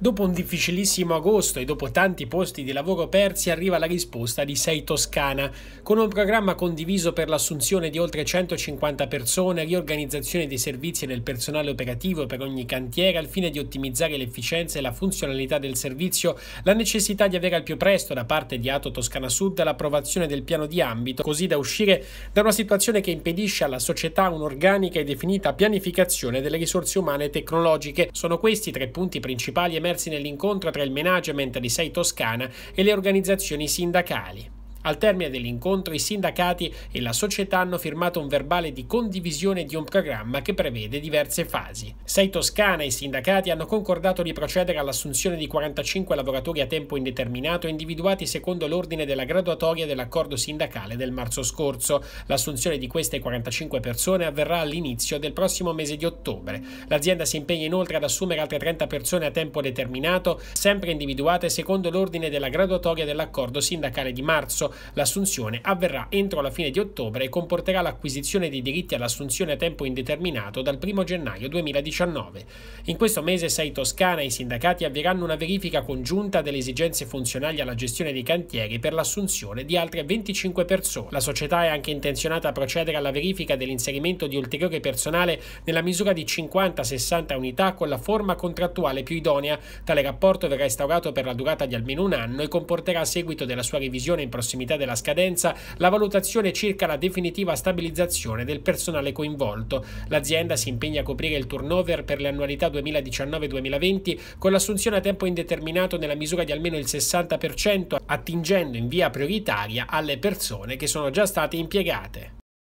Dopo un difficilissimo agosto e dopo tanti posti di lavoro persi arriva la risposta di Sei Toscana, con un programma condiviso per l'assunzione di oltre 150 persone, riorganizzazione dei servizi e del personale operativo per ogni cantiere al fine di ottimizzare l'efficienza e la funzionalità del servizio, la necessità di avere al più presto da parte di Ato Toscana Sud l'approvazione del piano di ambito, così da uscire da una situazione che impedisce alla società un'organica e definita pianificazione delle risorse umane e tecnologiche. Sono questi i tre punti principali emersi immersi nell'incontro tra il management di Sei Toscana e le organizzazioni sindacali. Al termine dell'incontro i sindacati e la società hanno firmato un verbale di condivisione di un programma che prevede diverse fasi. Sei Toscana e i sindacati hanno concordato di procedere all'assunzione di 45 lavoratori a tempo indeterminato individuati secondo l'ordine della graduatoria dell'accordo sindacale del marzo scorso. L'assunzione di queste 45 persone avverrà all'inizio del prossimo mese di ottobre. L'azienda si impegna inoltre ad assumere altre 30 persone a tempo determinato, sempre individuate secondo l'ordine della graduatoria dell'accordo sindacale di marzo l'assunzione avverrà entro la fine di ottobre e comporterà l'acquisizione dei diritti all'assunzione a tempo indeterminato dal 1 gennaio 2019. In questo mese Sei Toscana e i sindacati avvieranno una verifica congiunta delle esigenze funzionali alla gestione dei cantieri per l'assunzione di altre 25 persone. La società è anche intenzionata a procedere alla verifica dell'inserimento di ulteriore personale nella misura di 50-60 unità con la forma contrattuale più idonea. Tale rapporto verrà instaurato per la durata di almeno un anno e comporterà a seguito della sua revisione in prossimità prossimità della scadenza la valutazione circa la definitiva stabilizzazione del personale coinvolto. L'azienda si impegna a coprire il turnover per le annualità 2019-2020 con l'assunzione a tempo indeterminato nella misura di almeno il 60%, attingendo in via prioritaria alle persone che sono già state impiegate.